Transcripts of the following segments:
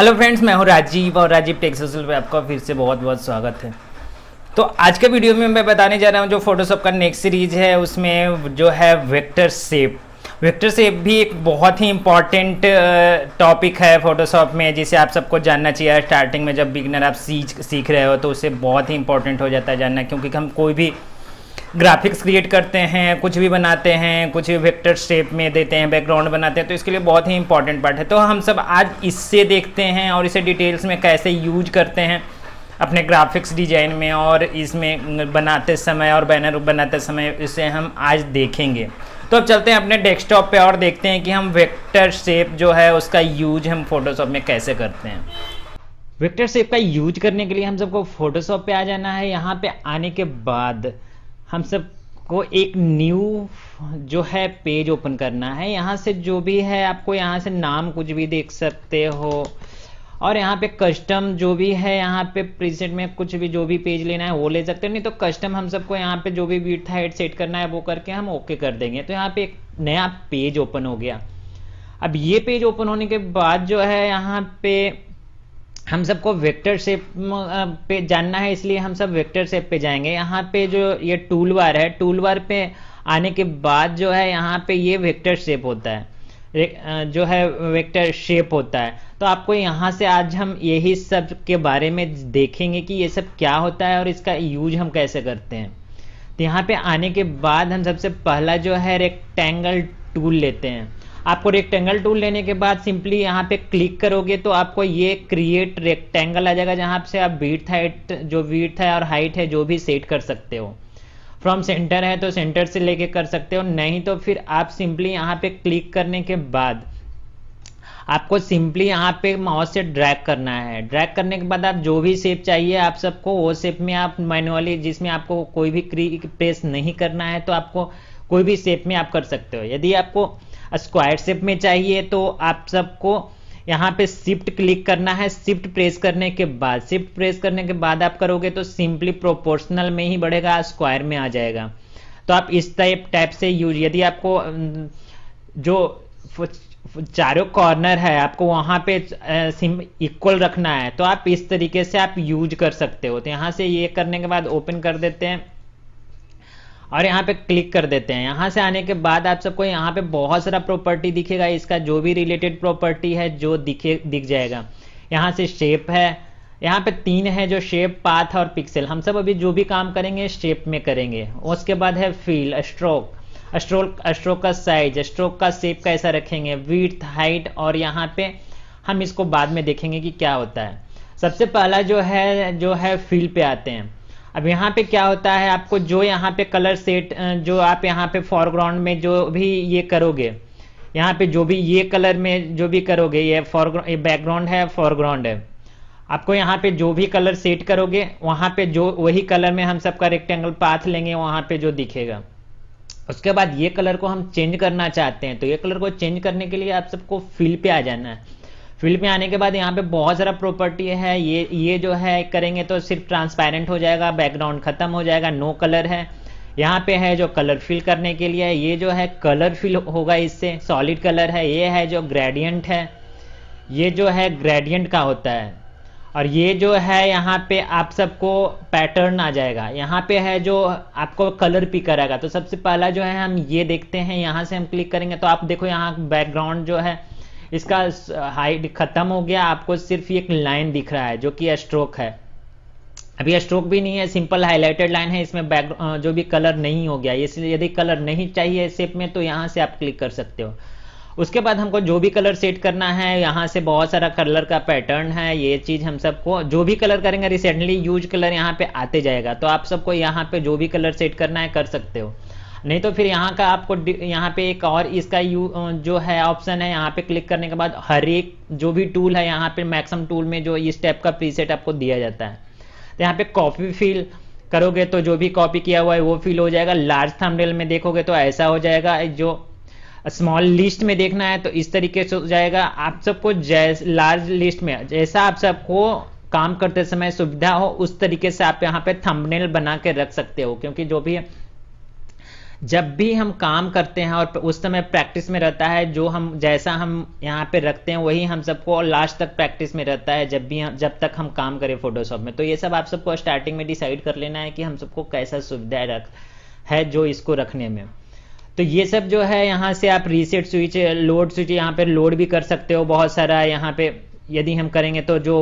hello friends मैं हूं राजीव और राजीव टेक पर आपका फिर से बहुत बहुत स्वागत है तो आज के वीडियो में मैं बताने जा रहा हूं जो फोटोशॉप का नेक्स्ट सीरीज है उसमें जो है वेक्टर सेप वेक्टर सेप भी एक बहुत ही इम्पॉर्टेंट टॉपिक है फोटोशॉप में जिसे आप सबको जानना चाहिए स्टार्टिंग में जब बिगनर आप सीख सीख रहे हो तो उसे बहुत ही इंपॉर्टेंट हो जाता है जानना क्योंकि हम कोई भी ग्राफिक्स क्रिएट करते हैं कुछ भी बनाते हैं कुछ भी वेक्टर शेप में देते हैं बैकग्राउंड बनाते हैं तो इसके लिए बहुत ही इंपॉर्टेंट पार्ट है तो हम सब आज इससे देखते हैं और इसे डिटेल्स में कैसे यूज करते हैं अपने ग्राफिक्स डिजाइन में और इसमें बनाते समय और बैनर बनाते समय इसे हम आज देखेंगे तो अब चलते हैं अपने डेस्कटॉप पे और देखते हैं कि हम वेक्टर शेप जो है उसका यूज हम फोटोशॉप में कैसे करते हैं वेक्टर शेप का यूज करने के लिए हम सबको फोटोशॉप पे आ जाना है यहाँ पे आने के बाद हम सब को एक न्यू जो है पेज ओपन करना है यहाँ से जो भी है आपको यहाँ से नाम कुछ भी देख सकते हो और यहाँ पे कस्टम जो भी है यहाँ पे प्रीसेट में कुछ भी जो भी पेज लेना है वो ले सकते हो नहीं तो कस्टम हम सबको यहाँ पे जो भी बीट हेड सेट करना है वो करके हम ओके कर देंगे तो यहाँ पे एक नया पेज ओपन हो गया अब ये पेज ओपन होने के बाद जो है यहाँ पे हम सबको वेक्टर शेप पे जानना है इसलिए हम सब वेक्टर शेप पे जाएंगे यहाँ पे जो ये टूल वार है टूल वार पे आने के बाद जो है यहाँ पे ये वेक्टर शेप होता है जो है वेक्टर शेप होता है तो आपको यहाँ से आज हम यही सब के बारे में देखेंगे कि ये सब क्या होता है और इसका यूज हम कैसे करते हैं तो यहाँ पे आने के बाद हम सबसे पहला जो है रेक्टेंगल टूल लेते हैं आपको रेक्टेंगल टूल लेने के बाद सिंपली यहाँ पे क्लिक करोगे तो आपको ये क्रिएट रेक्टेंगल आ जाएगा जहां से आप बीट हाइट जो बीट है और हाइट है जो भी सेट कर सकते हो फ्रॉम सेंटर है तो सेंटर से लेके कर सकते हो नहीं तो फिर आप सिंपली यहाँ पे क्लिक करने के बाद आपको सिंपली यहाँ पे माउस से ड्रैग करना है ड्रैग करने के बाद आप जो भी शेप चाहिए आप सबको वो शेप में आप मैनुअली जिसमें आपको कोई भी प्रेस नहीं करना है तो आपको कोई भी शेप में आप कर सकते हो यदि आपको स्क्वायर शेप में चाहिए तो आप सबको यहाँ पे शिफ्ट क्लिक करना है शिफ्ट प्रेस करने के बाद शिफ्ट प्रेस करने के बाद आप करोगे तो सिंपली प्रोपोर्शनल में ही बढ़ेगा स्क्वायर में आ जाएगा तो आप इस टाइप टाइप से यूज यदि आपको जो चारों कॉर्नर है आपको वहां पे इक्वल रखना है तो आप इस तरीके से आप यूज कर सकते हो तो यहां से ये करने के बाद ओपन कर देते हैं और यहाँ पे क्लिक कर देते हैं यहाँ से आने के बाद आप सबको यहाँ पे बहुत सारा प्रॉपर्टी दिखेगा इसका जो भी रिलेटेड प्रॉपर्टी है जो दिखे दिख जाएगा यहाँ से शेप है यहाँ पे तीन है जो शेप पाथ और पिक्सल हम सब अभी जो भी काम करेंगे शेप में करेंगे उसके बाद है फील स्ट्रोक स्ट्रोक स्ट्रोक का साइज स्ट्रोक का शेप कैसा रखेंगे वीथ हाइट और यहाँ पे हम इसको बाद में देखेंगे कि क्या होता है सबसे पहला जो है जो है फील पे आते हैं अब यहाँ पे क्या होता है आपको जो यहाँ पे कलर सेट जो आप यहाँ पे फॉरग्राउंड में जो भी ये करोगे यहाँ पे जो भी ये कलर में जो भी करोगे ये फॉर ये बैकग्राउंड है फॉरग्राउंड है आपको यहाँ पे जो भी कलर सेट करोगे वहाँ पे जो वही कलर में हम सबका रेक्टेंगल पाथ लेंगे वहाँ पे जो दिखेगा उसके बाद ये कलर को हम चेंज करना चाहते हैं तो ये कलर को चेंज करने के लिए आप सबको फील पे आ जाना है फील्ड में आने के बाद यहाँ पे बहुत सारा प्रॉपर्टी है ये ये जो है करेंगे तो सिर्फ ट्रांसपेरेंट हो जाएगा बैकग्राउंड खत्म हो जाएगा नो कलर है यहाँ पे है जो कलर फिल करने के लिए ये जो है कलर फिल होगा इससे सॉलिड कलर है ये है जो ग्रेडियंट है ये जो है ग्रेडियंट का होता है और ये जो है यहाँ पे आप सबको पैटर्न आ जाएगा यहाँ पे है जो आपको कलर पिक कराएगा तो सबसे पहला जो है हम ये देखते हैं यहाँ से हम क्लिक करेंगे तो आप देखो यहाँ बैकग्राउंड जो है इसका हाइट खत्म हो गया आपको सिर्फ एक लाइन दिख रहा है जो कि स्ट्रोक है अभी स्ट्रोक भी नहीं है सिंपल हाईलाइटेड लाइन है इसमें बैक जो भी कलर नहीं हो गया इसलिए यदि कलर नहीं चाहिए सेप में तो यहाँ से आप क्लिक कर सकते हो उसके बाद हमको जो भी कलर सेट करना है यहाँ से बहुत सारा कलर का पैटर्न है ये चीज हम सबको जो भी कलर करेंगे रिसेंटली यूज कलर यहाँ पे आते जाएगा तो आप सबको यहाँ पे जो भी कलर सेट करना है कर सकते हो नहीं तो फिर यहाँ का आपको यहाँ पे एक और इसका यू जो है ऑप्शन है यहाँ पे क्लिक करने के बाद हर एक जो भी टूल है यहाँ पे मैक्सिमम टूल में जो इस टाइप का प्रीसेट आपको दिया जाता है तो यहाँ पे कॉपी फील करोगे तो जो भी कॉपी किया हुआ है वो फील हो जाएगा लार्ज थंबनेल में देखोगे तो ऐसा हो जाएगा जो स्मॉल लिस्ट में देखना है तो इस तरीके से हो जाएगा आप सबको जैस लार्ज लिस्ट में जैसा आप सबको काम करते समय सुविधा हो उस तरीके से आप यहाँ पे थंबनेल बना के रख सकते हो क्योंकि जो भी जब भी हम काम करते हैं और उस समय प्रैक्टिस में रहता है जो हम जैसा हम यहाँ पे रखते हैं वही हम सबको लास्ट तक प्रैक्टिस में रहता है जब भी जब तक हम काम करें फोटोशॉप में तो ये सब आप सबको स्टार्टिंग में डिसाइड कर लेना है कि हम सबको कैसा सुविधा रख है जो इसको रखने में तो ये सब जो है यहाँ से आप रीसेट स्विच लोड स्विच यहाँ पे लोड भी कर सकते हो बहुत सारा यहाँ पे यदि हम करेंगे तो जो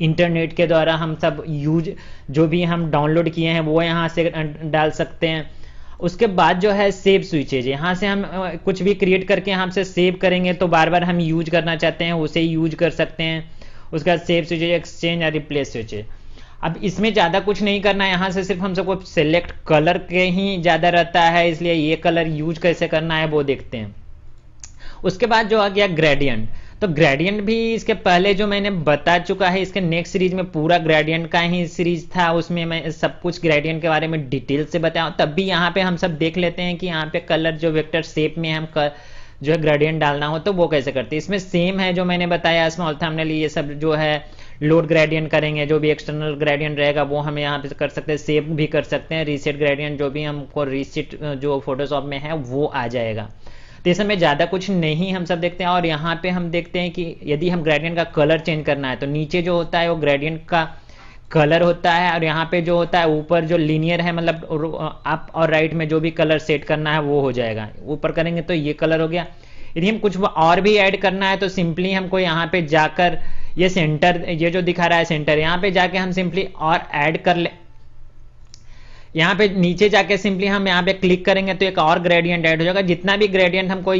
इंटरनेट के द्वारा हम सब यूज जो भी हम डाउनलोड किए हैं वो यहाँ से अं, डाल सकते हैं उसके बाद जो है सेव स्विचेज यहाँ से हम कुछ भी क्रिएट करके यहाँ से सेव करेंगे तो बार बार हम यूज करना चाहते हैं उसे यूज कर सकते हैं उसके बाद सेव स्विचेज एक्सचेंज या रिप्लेस स्विचेज अब इसमें ज़्यादा कुछ नहीं करना है यहाँ से सिर्फ हम सबको सेलेक्ट कलर के ही ज़्यादा रहता है इसलिए ये कलर यूज कैसे करना है वो देखते हैं उसके बाद जो आ गया ग्रेडियंट तो ग्रेडियंट भी इसके पहले जो मैंने बता चुका है इसके नेक्स्ट सीरीज में पूरा ग्रेडियंट का ही सीरीज था उसमें मैं सब कुछ ग्रेडियंट के बारे में डिटेल से बताया तब भी यहाँ पे हम सब देख लेते हैं कि यहाँ पे कलर जो वेक्टर शेप में हम कर, जो है ग्रेडियंट डालना हो तो वो कैसे करते हैं इसमें सेम है जो मैंने बताया स्मॉल थंबनेल ये सब जो है लोड ग्रेडियंट करेंगे जो भी एक्सटर्नल ग्रेडियंट रहेगा वो हम यहाँ पे कर सकते हैं सेव भी कर सकते हैं रीसेट ग्रेडियंट जो भी हमको रीसेट जो फोटोशॉप में है वो आ जाएगा इस समय ज़्यादा कुछ नहीं हम सब देखते हैं और यहाँ पे हम देखते हैं कि यदि हम ग्रेडियंट का कलर चेंज करना है तो नीचे जो होता है वो ग्रेडियंट का कलर होता है और यहाँ पे जो होता है ऊपर जो लीनियर है मतलब अप और राइट में जो भी कलर सेट करना है वो हो जाएगा ऊपर करेंगे तो ये कलर हो गया यदि हम कुछ और भी ऐड करना है तो सिंपली हमको यहाँ पे जाकर ये सेंटर ये जो दिखा रहा है सेंटर यहाँ पे जाके हम सिंपली और ऐड कर ले यहाँ पे नीचे जाके सिंपली हम यहाँ पे क्लिक करेंगे तो एक और ग्रेडियंट ऐड हो जाएगा जितना भी ग्रेडियंट हमको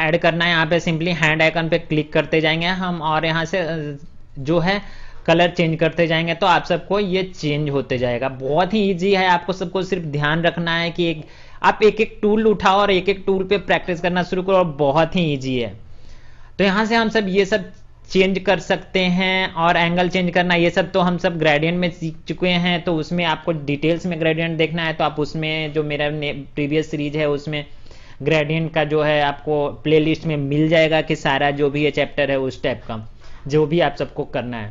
ऐड करना है यहाँ पे सिंपली हैंड आइकन पे क्लिक करते जाएंगे हम और यहाँ से जो है कलर चेंज करते जाएंगे तो आप सबको ये चेंज होते जाएगा बहुत ही ईजी है आपको सबको सिर्फ ध्यान रखना है कि एक आप एक एक टूल उठाओ और एक एक टूल पे प्रैक्टिस करना शुरू करो और बहुत ही ईजी है तो यहाँ से हम सब ये सब चेंज कर सकते हैं और एंगल चेंज करना ये सब तो हम सब ग्रेडियंट में सीख चुके हैं तो उसमें आपको डिटेल्स में ग्रेडियंट देखना है तो आप उसमें जो मेरा प्रीवियस सीरीज है उसमें ग्रेडियंट का जो है आपको प्लेलिस्ट में मिल जाएगा कि सारा जो भी ये चैप्टर है उस टाइप का जो भी आप सबको करना है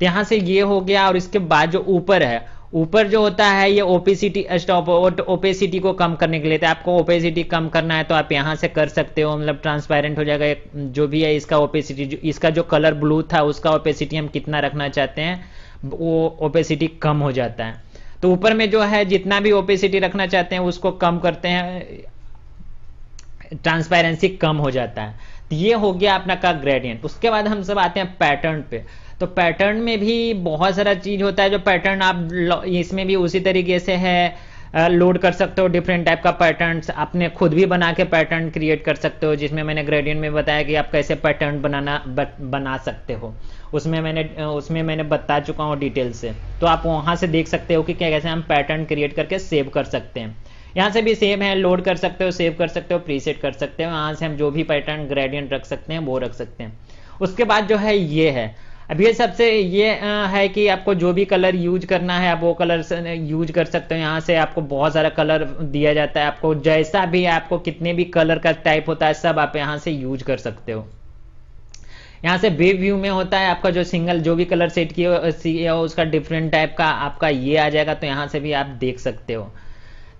तो यहाँ से ये हो गया और इसके बाद जो ऊपर है ऊपर जो होता है ये ओपेसिटी स्टॉप ओपेसिटी को कम करने के लिए तो आपको ओपेसिटी कम करना है तो आप यहाँ से कर सकते हो मतलब ट्रांसपेरेंट हो जाएगा जो भी है इसका ओपेसिटी इसका जो कलर ब्लू था उसका ओपेसिटी हम कितना रखना चाहते हैं वो ओपेसिटी कम हो जाता है तो ऊपर में जो है जितना भी ओपेसिटी रखना चाहते हैं उसको कम करते हैं ट्रांसपेरेंसी कम हो जाता है तो ये हो गया अपना का ग्रेडियंट उसके बाद हम सब आते हैं पैटर्न पे तो पैटर्न में भी बहुत सारा चीज होता है जो पैटर्न आप इसमें भी उसी तरीके से है लोड कर सकते हो डिफरेंट टाइप का पैटर्न्स आपने खुद भी बना के पैटर्न क्रिएट कर सकते हो जिसमें मैंने ग्रेडियंट में बताया कि आप कैसे पैटर्न बनाना ब, बना सकते हो उसमें मैंने उसमें मैंने बता चुका हूँ डिटेल से तो आप वहां से देख सकते हो कि क्या कैसे हम पैटर्न क्रिएट करके सेव कर सकते हैं यहाँ से भी सेम है लोड कर सकते हो सेव कर सकते हो प्रीसेट कर सकते हो यहाँ से हम जो भी पैटर्न ग्रेडियंट रख सकते हैं वो रख सकते हैं उसके बाद जो है ये है अभी सबसे ये है कि आपको जो भी कलर यूज करना है आप वो कलर यूज कर सकते हो यहाँ से आपको बहुत सारा कलर दिया जाता है आपको जैसा भी आपको कितने भी कलर का टाइप होता है सब आप यहाँ से यूज कर सकते हो यहाँ से वेव व्यू में होता है आपका जो सिंगल जो भी कलर सेट किया हो उसका डिफरेंट टाइप का आपका ये आ जाएगा तो यहाँ से भी आप देख सकते हो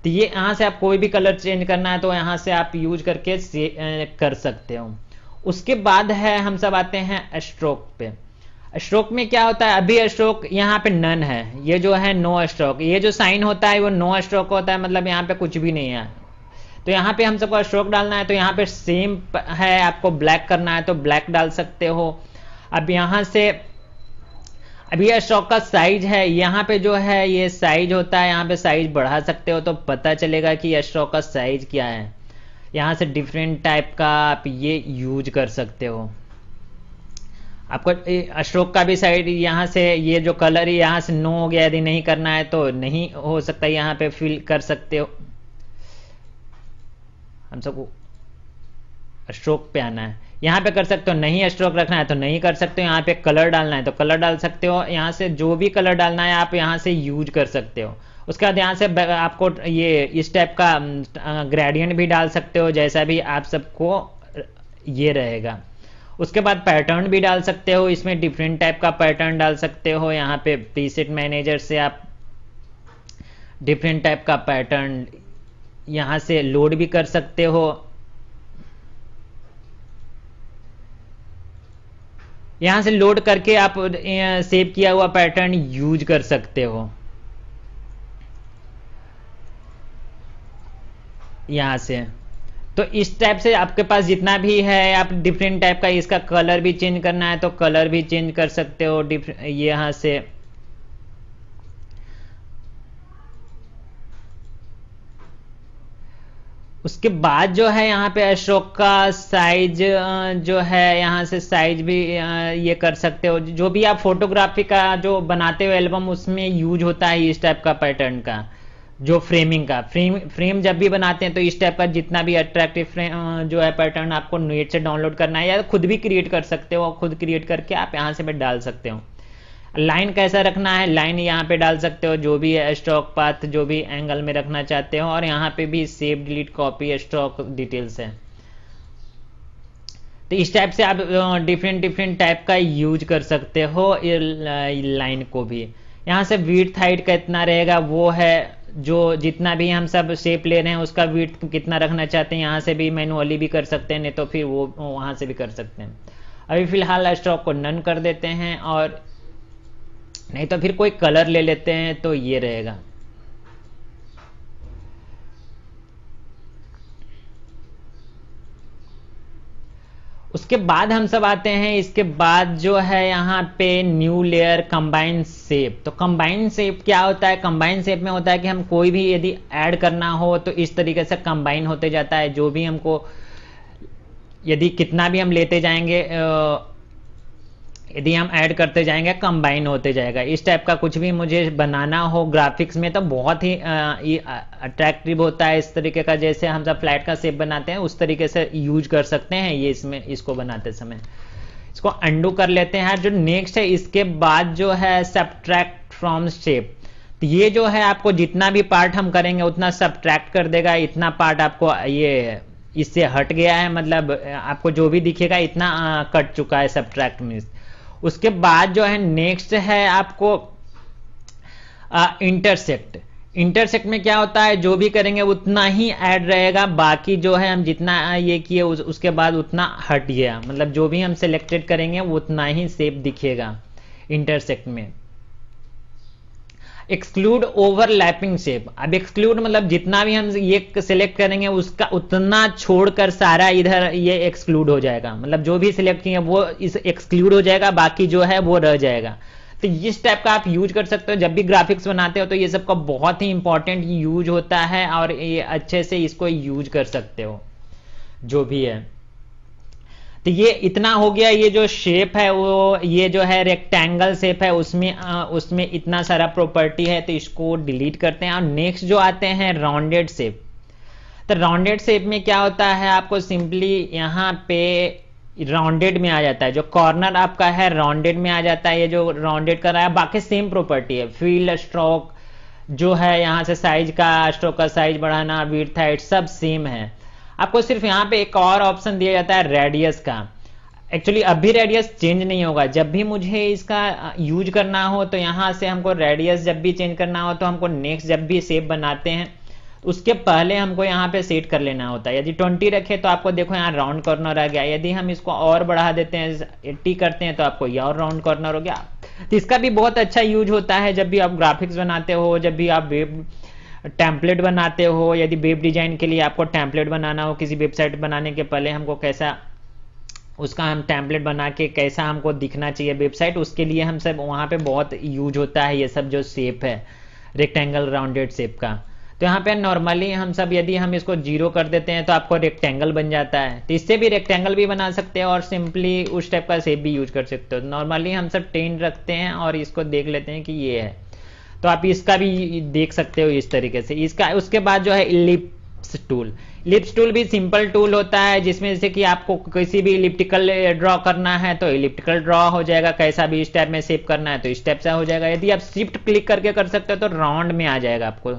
तो ये यहाँ से आप कोई भी कलर चेंज करना है तो यहाँ से आप यूज करके कर सकते हो उसके बाद है हम सब आते हैं स्ट्रोक पे स्ट्रोक में क्या होता है अभी स्ट्रोक यहाँ पे नन है ये जो है नो स्ट्रोक ये जो साइन होता है वो नो स्ट्रोक होता है मतलब यहाँ पे कुछ भी नहीं है तो यहाँ पे हम सबको स्ट्रोक डालना है तो यहाँ पे सेम है आपको ब्लैक करना है तो ब्लैक डाल सकते हो अब यहाँ से अभी यह स्ट्रोक का साइज है यहाँ पे जो है ये साइज होता है यहाँ पे साइज बढ़ा सकते हो तो पता चलेगा कि यह स्ट्रोक का साइज क्या है यहाँ से डिफरेंट टाइप का आप ये यूज कर सकते हो आपको अशोक का भी साइड यहाँ से ये जो कलर है यहाँ से नो हो गया यदि नहीं करना है तो नहीं हो सकता यहाँ पे फिल कर सकते हो हम सबको अशोक पे आना है यहाँ पे कर सकते हो नहीं स्ट्रोक रखना है तो नहीं कर सकते हो यहाँ पे कलर डालना है तो कलर डाल सकते हो यहाँ से जो भी कलर डालना है आप यहाँ से यूज कर सकते हो उसके बाद यहाँ से आपको ये इस टाइप का ग्रेडियंट भी डाल सकते हो जैसा भी आप सबको ये रहेगा उसके बाद पैटर्न भी डाल सकते हो इसमें डिफरेंट टाइप का पैटर्न डाल सकते हो यहाँ पे प्रीसेट मैनेजर से आप डिफरेंट टाइप का पैटर्न यहाँ से लोड भी कर सकते हो यहाँ से लोड करके आप सेव किया हुआ पैटर्न यूज कर सकते हो यहाँ से तो इस टाइप से आपके पास जितना भी है आप डिफरेंट टाइप का इसका कलर भी चेंज करना है तो कलर भी चेंज कर सकते हो यहां से उसके बाद जो है यहाँ पे अशोक का साइज जो है यहाँ से साइज भी ये कर सकते हो जो भी आप फोटोग्राफी का जो बनाते हो एल्बम उसमें यूज होता है इस टाइप का पैटर्न का जो फ्रेमिंग का फ्रेम फ्रेम जब भी बनाते हैं तो इस टाइप का जितना भी अट्रैक्टिव फ्रेम जो है पैटर्न आपको नेट से डाउनलोड करना है या तो खुद भी क्रिएट कर सकते हो खुद क्रिएट करके आप यहाँ से भी डाल सकते हो लाइन कैसा रखना है लाइन यहाँ पे डाल सकते हो जो भी है स्टॉक पाथ जो भी एंगल में रखना चाहते हो और यहाँ पे भी save delete copy stock details है तो इस टाइप से आप डिफरेंट डिफरेंट टाइप का यूज कर सकते हो लाइन को भी यहाँ से वीट हाइट का इतना रहेगा वो है जो जितना भी हम सब शेप ले रहे हैं उसका वीट कितना रखना चाहते हैं यहाँ से भी मैनुअली भी कर सकते हैं नहीं तो फिर वो वहाँ से भी कर सकते हैं अभी फिलहाल स्ट्रॉक को नन कर देते हैं और नहीं तो फिर कोई कलर ले लेते हैं तो ये रहेगा उसके बाद हम सब आते हैं इसके बाद जो है यहाँ पे न्यू लेयर कंबाइन सेप तो कंबाइन सेप क्या होता है कंबाइन सेप में होता है कि हम कोई भी यदि ऐड करना हो तो इस तरीके से कंबाइन होते जाता है जो भी हमको यदि कितना भी हम लेते जाएंगे यदि हम ऐड करते जाएंगे कंबाइन होते जाएगा इस टाइप का कुछ भी मुझे बनाना हो ग्राफिक्स में तो बहुत ही अट्रैक्टिव होता है इस तरीके का जैसे हम सब फ्लैट का सेप बनाते हैं उस तरीके से यूज कर सकते हैं ये इसमें इसको बनाते समय इसको अंडू कर लेते हैं जो नेक्स्ट है इसके बाद जो है सब्ट्रैक्ट फ्रॉम शेप तो ये जो है आपको जितना भी पार्ट हम करेंगे उतना सब्ट्रैक्ट कर देगा इतना पार्ट आपको ये इससे हट गया है मतलब आपको जो भी दिखेगा इतना कट चुका है सब्ट्रैक्ट में उसके बाद जो है नेक्स्ट है आपको इंटरसेक्ट इंटरसेक्ट में क्या होता है जो भी करेंगे उतना ही ऐड रहेगा बाकी जो है हम जितना ये किए उस, उसके बाद उतना हट गया मतलब जो भी हम सिलेक्टेड करेंगे उतना ही सेप दिखेगा इंटरसेक्ट में एक्सक्लूड ओवरलैपिंग शेप अब एक्सक्लूड मतलब जितना भी हम ये सिलेक्ट करेंगे उसका उतना छोड़कर सारा इधर ये एक्सक्लूड हो जाएगा मतलब जो भी सिलेक्ट किए वो इस एक्सक्लूड हो जाएगा बाकी जो है वो रह जाएगा तो इस टाइप का आप यूज कर सकते हो जब भी ग्राफिक्स बनाते हो तो ये सबका बहुत ही इंपॉर्टेंट यूज होता है और ये अच्छे से इसको यूज कर सकते हो जो भी है तो ये इतना हो गया ये जो शेप है वो ये जो है रेक्टेंगल शेप है उसमें आ, उसमें इतना सारा प्रॉपर्टी है तो इसको डिलीट करते हैं और नेक्स्ट जो आते हैं राउंडेड शेप तो राउंडेड शेप में क्या होता है आपको सिंपली यहाँ पे राउंडेड में आ जाता है जो कॉर्नर आपका है राउंडेड में आ जाता है ये जो राउंडेड कर रहा है बाकी सेम प्रॉपर्टी है फील्ड स्ट्रोक जो है यहाँ से साइज का स्ट्रोक का साइज बढ़ाना वीट हाइट सब सेम है आपको सिर्फ यहां पे एक और ऑप्शन दिया जाता है रेडियस का एक्चुअली अभी रेडियस चेंज नहीं होगा जब भी मुझे इसका यूज uh, करना हो तो यहां से हमको रेडियस जब भी चेंज करना हो तो हमको नेक्स्ट जब भी सेप बनाते हैं उसके पहले हमको यहाँ पे सेट कर लेना होता है यदि 20 रखे तो आपको देखो यहाँ राउंड कॉर्नर आ गया यदि हम इसको और बढ़ा देते हैं 80 करते हैं तो आपको ये और राउंड कॉर्नर हो गया तो इसका भी बहुत अच्छा यूज होता है जब भी आप ग्राफिक्स बनाते हो जब भी आप वेब टैम्पलेट बनाते हो यदि वेब डिजाइन के लिए आपको टैंपलेट बनाना हो किसी वेबसाइट बनाने के पहले हमको कैसा उसका हम टैंपलेट बना के कैसा हमको दिखना चाहिए वेबसाइट उसके लिए हम सब वहाँ पे बहुत यूज होता है ये सब जो शेप है रेक्टेंगल राउंडेड शेप का तो यहाँ पे नॉर्मली हम सब यदि हम इसको जीरो कर देते हैं तो आपको रेक्टेंगल बन जाता है तो इससे भी रेक्टेंगल भी बना सकते हैं और सिंपली उस टाइप का शेप भी यूज कर सकते हो नॉर्मली तो हम सब टेन रखते हैं और इसको देख लेते हैं कि ये है तो आप इसका भी देख सकते हो इस तरीके से इसका उसके बाद जो है लिप्स टूल लिप्स टूल भी सिंपल टूल होता है जिसमें जैसे कि आपको किसी भी इलिप्टिकल ड्रॉ करना है तो इलिप्टिकल ड्रॉ हो जाएगा कैसा भी स्टेप में सेव करना है तो स्टेप से हो जाएगा यदि आप शिफ्ट क्लिक करके कर सकते हो तो राउंड में आ जाएगा आपको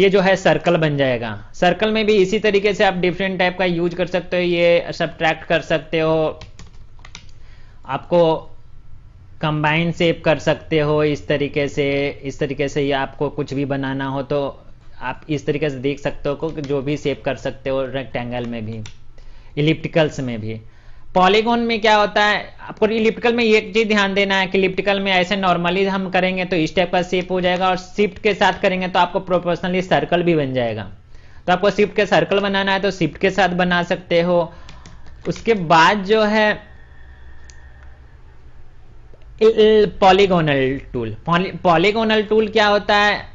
ये जो है सर्कल बन जाएगा सर्कल में भी इसी तरीके से आप डिफरेंट टाइप का यूज कर सकते हो ये सब कर सकते हो आपको कंबाइन सेव कर सकते हो इस तरीके से इस तरीके से ये आपको कुछ भी बनाना हो तो आप इस तरीके से देख सकते हो कि जो भी सेव कर सकते हो रेक्टेंगल में भी इलिप्टिकल्स में भी पॉलीगॉन में क्या होता है आपको इलिप्टिकल में एक चीज ध्यान देना है कि इलिप्टिकल में ऐसे नॉर्मली हम करेंगे तो इस टाइप का शेप हो जाएगा और शिफ्ट के साथ करेंगे तो आपको प्रोपोर्शनली सर्कल भी बन जाएगा तो आपको शिफ्ट के सर्कल बनाना है तो शिफ्ट के साथ बना सकते हो उसके बाद जो है पॉलीगोनल टूल पॉलीगोनल टूल क्या होता है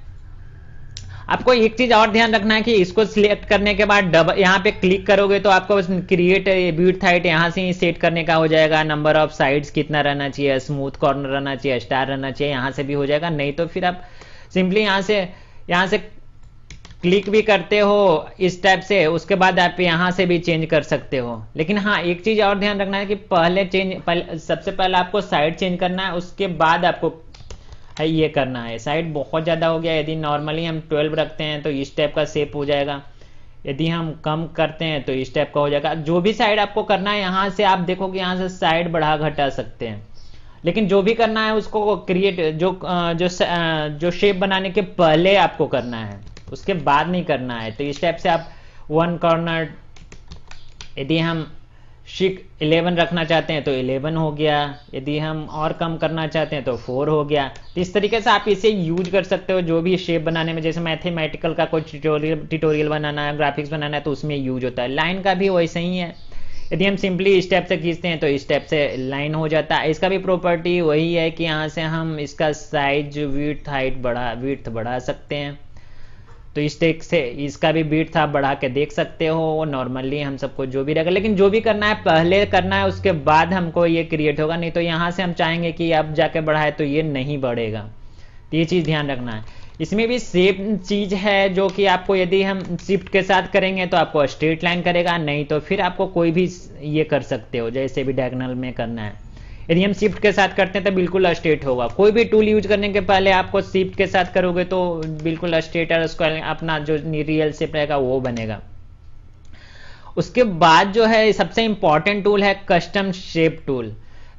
आपको एक चीज और ध्यान रखना है कि इसको सिलेक्ट करने के बाद डबल यहाँ पे क्लिक करोगे तो आपको क्रिएट ब्यूट हाइट यहाँ से ही सेट करने का हो जाएगा नंबर ऑफ साइड्स कितना रहना चाहिए स्मूथ कॉर्नर रहना चाहिए स्टार रहना चाहिए यहाँ से भी हो जाएगा नहीं तो फिर आप सिंपली यहाँ से यहाँ से क्लिक भी करते हो इस टाइप से उसके बाद आप यहाँ से भी चेंज कर सकते हो लेकिन हाँ एक चीज और ध्यान रखना है कि पहले चेंज पहले, सबसे पहले आपको साइड चेंज करना है उसके बाद आपको ये करना है साइड बहुत ज़्यादा हो गया यदि नॉर्मली हम ट्वेल्व रखते हैं तो इस टाइप का सेप हो जाएगा यदि हम कम करते हैं तो इस टाइप का हो जाएगा जो भी साइड आपको करना है यहाँ से आप देखो कि यहाँ से साइड बढ़ा घटा सकते हैं लेकिन जो भी करना है उसको क्रिएट जो जो जो शेप बनाने के पहले आपको करना है उसके बाद नहीं करना है तो इस टाइप से आप वन कॉर्नर यदि हम शिक 11 रखना चाहते हैं तो 11 हो गया यदि हम और कम करना चाहते हैं तो 4 हो गया तो इस तरीके से आप इसे यूज कर सकते हो जो भी शेप बनाने में जैसे मैथमेटिकल का कोई ट्यूटोरियल ट्यूटोरियल बनाना है ग्राफिक्स बनाना है तो उसमें यूज होता है लाइन का भी वैसे ही है यदि हम सिंपली इस से खींचते हैं तो इस टाइप से लाइन हो जाता है इसका भी प्रॉपर्टी वही है कि यहाँ से हम इसका साइज विथ हाइट बढ़ा विथ बढ़ा सकते हैं तो इस टेक से इसका भी बीट था आप बढ़ा के देख सकते हो नॉर्मली हम सबको जो भी रहेगा लेकिन जो भी करना है पहले करना है उसके बाद हमको ये क्रिएट होगा नहीं तो यहाँ से हम चाहेंगे कि अब जाके बढ़ाए तो ये नहीं बढ़ेगा तो ये चीज़ ध्यान रखना है इसमें भी सेम चीज़ है जो कि आपको यदि हम शिफ्ट के साथ करेंगे तो आपको स्ट्रेट लाइन करेगा नहीं तो फिर आपको कोई भी ये कर सकते हो जैसे भी डायगनल में करना है यदि हम शिफ्ट के साथ करते हैं तो बिल्कुल अस्टेट होगा कोई भी टूल यूज करने के पहले आपको शिफ्ट के साथ करोगे तो बिल्कुल अस्टेट और उसको अपना जो रियल शेप रहेगा वो बनेगा उसके बाद जो है सबसे इंपॉर्टेंट टूल है custom shape tool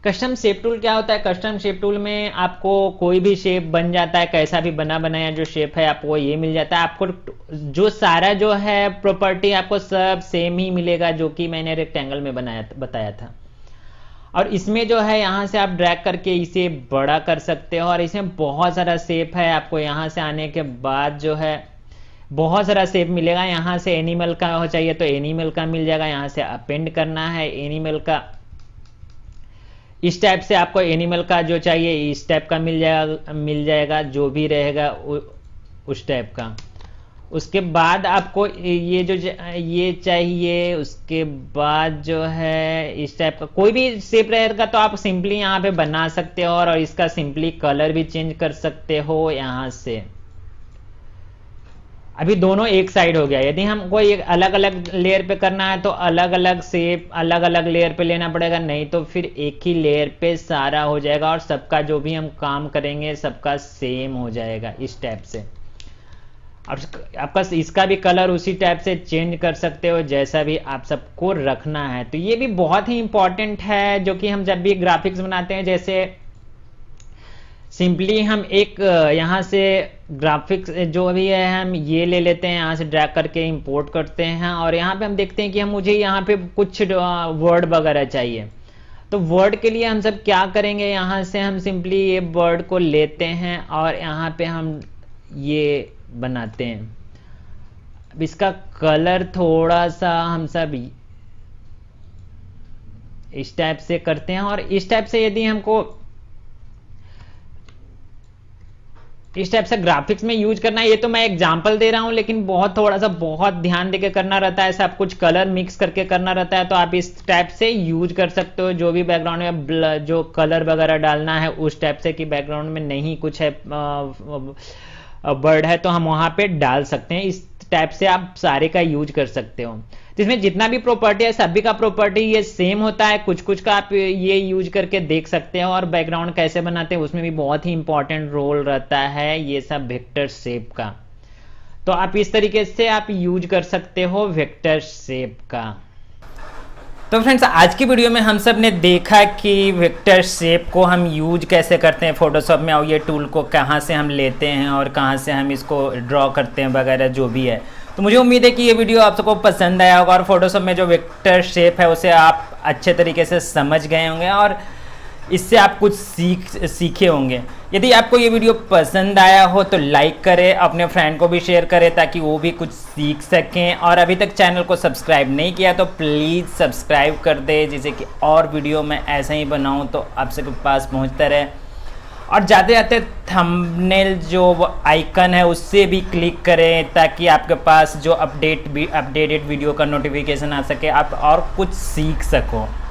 custom shape tool क्या होता है कस्टम शेप टूल में आपको कोई भी शेप बन जाता है कैसा भी बना बनाया जो शेप है आपको ये मिल जाता है आपको जो सारा जो है प्रॉपर्टी आपको सब सेम ही मिलेगा जो कि मैंने रेक्टेंगल में बनाया बताया था और इसमें जो है यहाँ से आप ड्रैग करके इसे बड़ा कर सकते हो और इसमें बहुत सारा सेप है आपको यहाँ से आने के बाद जो है बहुत सारा सेप मिलेगा यहाँ से एनिमल का हो चाहिए तो एनिमल का मिल जाएगा यहाँ से अपेंड करना है एनिमल का इस टाइप से आपको एनिमल का जो चाहिए इस टाइप का मिल जाएगा मिल जाएगा जो भी रहेगा उस टाइप का उसके बाद आपको ये जो ये चाहिए उसके बाद जो है इस टाइप का कोई भी सेप रहेगा का तो आप सिंपली यहाँ पे बना सकते हो और इसका सिंपली कलर भी चेंज कर सकते हो यहाँ से अभी दोनों एक साइड हो गया यदि हमको एक अलग अलग लेयर पे करना है तो अलग अलग सेप अलग अलग लेयर पे लेना पड़ेगा नहीं तो फिर एक ही लेयर पे सारा हो जाएगा और सबका जो भी हम काम करेंगे सबका सेम हो जाएगा इस टाइप से आप आपका इसका भी कलर उसी टाइप से चेंज कर सकते हो जैसा भी आप सबको रखना है तो ये भी बहुत ही इंपॉर्टेंट है जो कि हम जब भी ग्राफिक्स बनाते हैं जैसे सिंपली हम एक यहाँ से ग्राफिक्स जो भी है हम ये ले लेते हैं यहाँ से ड्रैग करके इंपोर्ट करते हैं और यहाँ पे हम देखते हैं कि हम मुझे यहाँ पे कुछ वर्ड वगैरह चाहिए तो वर्ड के लिए हम सब क्या करेंगे यहाँ से हम सिंपली ये वर्ड को लेते हैं और यहाँ पे हम ये बनाते हैं अब इसका कलर थोड़ा सा हम सब इस टाइप से करते हैं और इस टाइप से यदि हमको इस टाइप से ग्राफिक्स में यूज करना है ये तो मैं एग्जांपल दे रहा हूं लेकिन बहुत थोड़ा सा बहुत ध्यान देकर करना रहता है सब कुछ कलर मिक्स करके करना रहता है तो आप इस टाइप से यूज कर सकते हो जो भी बैकग्राउंड में जो कलर वगैरह डालना है उस टाइप से कि बैकग्राउंड में नहीं कुछ है आ, आ, वर्ड है तो हम वहां पे डाल सकते हैं इस टाइप से आप सारे का यूज कर सकते हो इसमें जितना भी प्रॉपर्टी है सभी का प्रॉपर्टी ये सेम होता है कुछ कुछ का आप ये यूज करके देख सकते हो और बैकग्राउंड कैसे बनाते हैं उसमें भी बहुत ही इंपॉर्टेंट रोल रहता है ये सब वेक्टर सेप का तो आप इस तरीके से आप यूज कर सकते हो वेक्टर सेप का तो फ्रेंड्स आज की वीडियो में हम सब ने देखा कि वेक्टर शेप को हम यूज कैसे करते हैं फोटोशॉप में और ये टूल को कहाँ से हम लेते हैं और कहाँ से हम इसको ड्रॉ करते हैं वगैरह जो भी है तो मुझे उम्मीद है कि ये वीडियो आप सबको पसंद आया होगा और फोटोशॉप में जो वेक्टर शेप है उसे आप अच्छे तरीके से समझ गए होंगे और इससे आप कुछ सीख सीखे होंगे यदि आपको ये वीडियो पसंद आया हो तो लाइक करें अपने फ्रेंड को भी शेयर करें ताकि वो भी कुछ सीख सकें और अभी तक चैनल को सब्सक्राइब नहीं किया तो प्लीज़ सब्सक्राइब कर दें जैसे कि और वीडियो मैं ऐसे ही बनाऊँ तो आप सबके पास पहुँचता रहे और जाते जाते थंबनेल जो आइकन है उससे भी क्लिक करें ताकि आपके पास जो अपडेट भी अपडेटेड वीडियो का नोटिफिकेशन आ सके आप और कुछ सीख सको